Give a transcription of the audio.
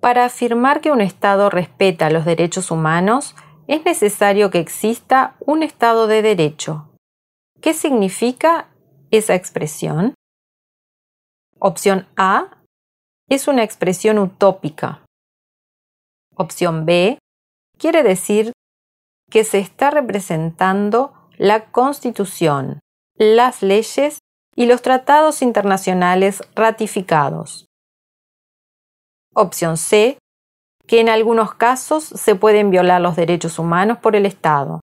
Para afirmar que un Estado respeta los derechos humanos, es necesario que exista un Estado de derecho. ¿Qué significa esa expresión? Opción A es una expresión utópica. Opción B quiere decir que se está representando la Constitución, las leyes y los tratados internacionales ratificados. Opción C, que en algunos casos se pueden violar los derechos humanos por el Estado.